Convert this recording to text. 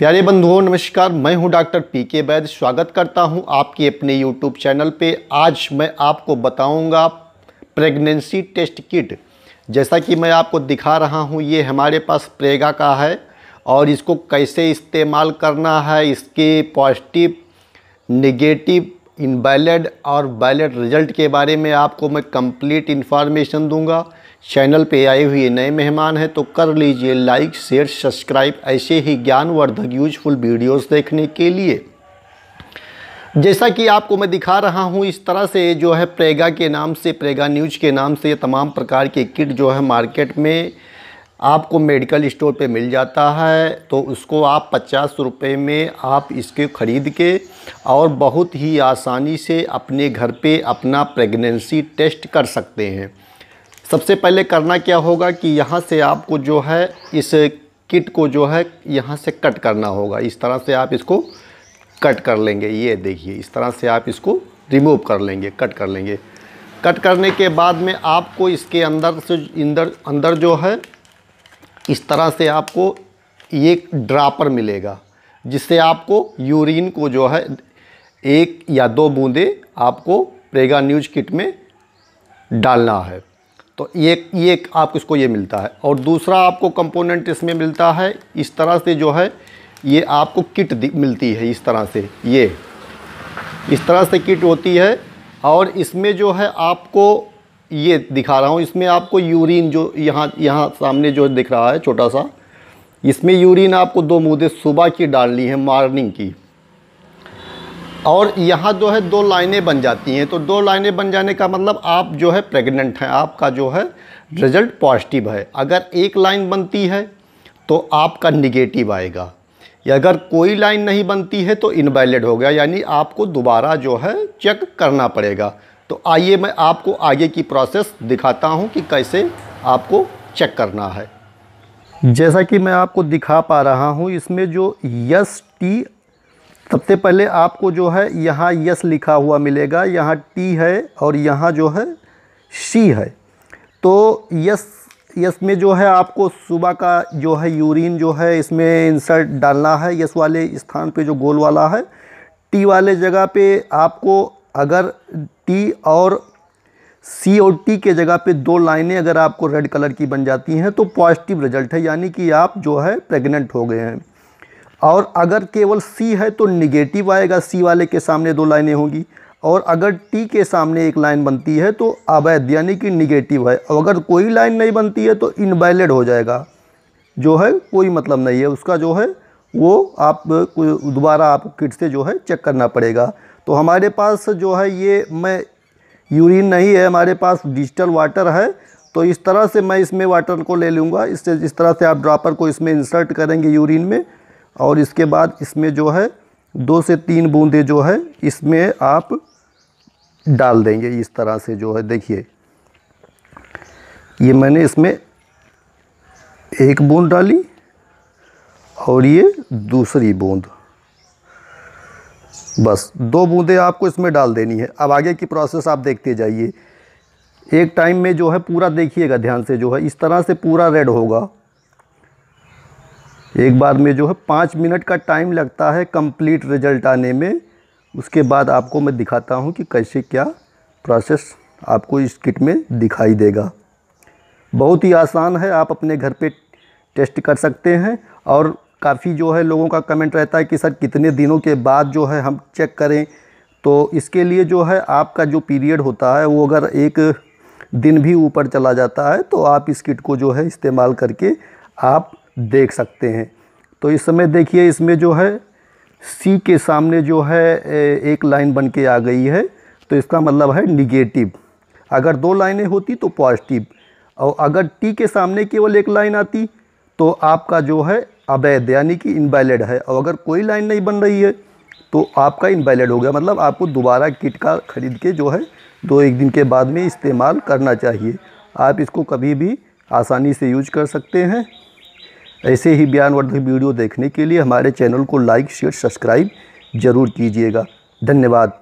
प्यारे बंधुओं नमस्कार मैं हूं डॉक्टर पी के बैद स्वागत करता हूं आपके अपने यूट्यूब चैनल पे आज मैं आपको बताऊंगा प्रेगनेंसी टेस्ट किट जैसा कि मैं आपको दिखा रहा हूं ये हमारे पास प्रेगा का है और इसको कैसे इस्तेमाल करना है इसके पॉजिटिव नेगेटिव इनवैलिड और वैलिड रिजल्ट के बारे में आपको मैं कम्प्लीट इन्फॉर्मेशन दूँगा चैनल पे आए हुए नए मेहमान हैं तो कर लीजिए लाइक शेयर सब्सक्राइब ऐसे ही ज्ञानवर्धक यूजफुल वीडियोस देखने के लिए जैसा कि आपको मैं दिखा रहा हूं इस तरह से जो है प्रेगा के नाम से प्रेगा न्यूज के नाम से तमाम प्रकार के किट जो है मार्केट में आपको मेडिकल स्टोर पे मिल जाता है तो उसको आप पचास रुपये में आप इसके ख़रीद के और बहुत ही आसानी से अपने घर पे अपना प्रेगनेंसी टेस्ट कर सकते हैं सबसे पहले करना क्या होगा कि यहाँ से आपको जो है इस किट को जो है यहाँ से कट करना होगा इस तरह से आप इसको कट कर लेंगे ये देखिए इस तरह से आप इसको रिमूव कर लेंगे कट कर लेंगे कट करने के बाद में आपको इसके अंदर से इंदर अंदर जो है इस तरह से आपको ये ड्रापर मिलेगा जिससे आपको यूरिन को जो है एक या दो बूंदे आपको प्रेगा न्यूज किट में डालना है तो ये ये आपको इसको ये मिलता है और दूसरा आपको कंपोनेंट इसमें मिलता है इस तरह से जो है ये आपको किट मिलती है इस तरह से ये इस तरह से किट होती है और इसमें जो है आपको ये दिखा रहा हूँ इसमें आपको यूरिन जो यहाँ यहाँ सामने जो दिख रहा है छोटा सा इसमें यूरिन आपको दो मुद्दे सुबह की डालनी है मॉर्निंग की और यहाँ जो है दो लाइनें बन जाती हैं तो दो लाइनें बन जाने का मतलब आप जो है प्रेग्नेंट हैं आपका जो है रिजल्ट पॉजिटिव है अगर एक लाइन बनती है तो आपका निगेटिव आएगा या अगर कोई लाइन नहीं बनती है तो इनवैलिड हो गया यानी आपको दोबारा जो है चेक करना पड़ेगा तो आइए मैं आपको आगे की प्रोसेस दिखाता हूँ कि कैसे आपको चेक करना है जैसा कि मैं आपको दिखा पा रहा हूँ इसमें जो यस टी सबसे पहले आपको जो है यहाँ यस लिखा हुआ मिलेगा यहाँ टी है और यहाँ जो है शी है तो यस यस में जो है आपको सुबह का जो है यूरिन जो है इसमें इंसर्ट डालना है यस वाले स्थान पे जो गोल वाला है टी वाले जगह पे आपको अगर टी और सी और टी के जगह पे दो लाइनें अगर आपको रेड कलर की बन जाती हैं तो पॉजिटिव रिजल्ट है यानी कि आप जो है प्रेग्नेंट हो गए हैं और अगर केवल सी है तो निगेटिव आएगा सी वाले के सामने दो लाइनें होंगी और अगर टी के सामने एक लाइन बनती है तो अवैध यानी कि निगेटिव है और अगर कोई लाइन नहीं बनती है तो इनवैलिड हो जाएगा जो है कोई मतलब नहीं है उसका जो है वो आप दोबारा आप किट से जो है चेक करना पड़ेगा तो हमारे पास जो है ये मैं यूरिन नहीं है हमारे पास डिजिटल वाटर है तो इस तरह से मैं इसमें वाटर को ले लूँगा इससे इस तरह से आप ड्रापर को इसमें इंसर्ट करेंगे यूरिन में और इसके बाद इसमें जो है दो से तीन बूंदे जो है इसमें आप डाल देंगे इस तरह से जो है देखिए ये मैंने इसमें एक बूंद डाली और ये दूसरी बूंद बस दो बूंदे आपको इसमें डाल देनी है अब आगे की प्रोसेस आप देखते जाइए एक टाइम में जो है पूरा देखिएगा ध्यान से जो है इस तरह से पूरा रेड होगा एक बार में जो है पाँच मिनट का टाइम लगता है कंप्लीट रिजल्ट आने में उसके बाद आपको मैं दिखाता हूँ कि कैसे क्या प्रोसेस आपको इस किट में दिखाई देगा बहुत ही आसान है आप अपने घर पे टेस्ट कर सकते हैं और काफ़ी जो है लोगों का कमेंट रहता है कि सर कितने दिनों के बाद जो है हम चेक करें तो इसके लिए जो है आपका जो पीरियड होता है वो अगर एक दिन भी ऊपर चला जाता है तो आप इस किट को जो है इस्तेमाल करके आप देख सकते हैं तो इस समय देखिए इसमें जो है सी के सामने जो है एक लाइन बन के आ गई है तो इसका मतलब है निगेटिव अगर दो लाइनें होती तो पॉजिटिव और अगर टी के सामने केवल एक लाइन आती तो आपका जो है अवैध यानी कि इनवैलिड है और अगर कोई लाइन नहीं बन रही है तो आपका इनवैलिड हो गया मतलब आपको दोबारा किट का ख़रीद के जो है दो एक दिन के बाद में इस्तेमाल करना चाहिए आप इसको कभी भी आसानी से यूज कर सकते हैं ऐसे ही ज्ञानवर्धक वीडियो देखने के लिए हमारे चैनल को लाइक शेयर सब्सक्राइब ज़रूर कीजिएगा धन्यवाद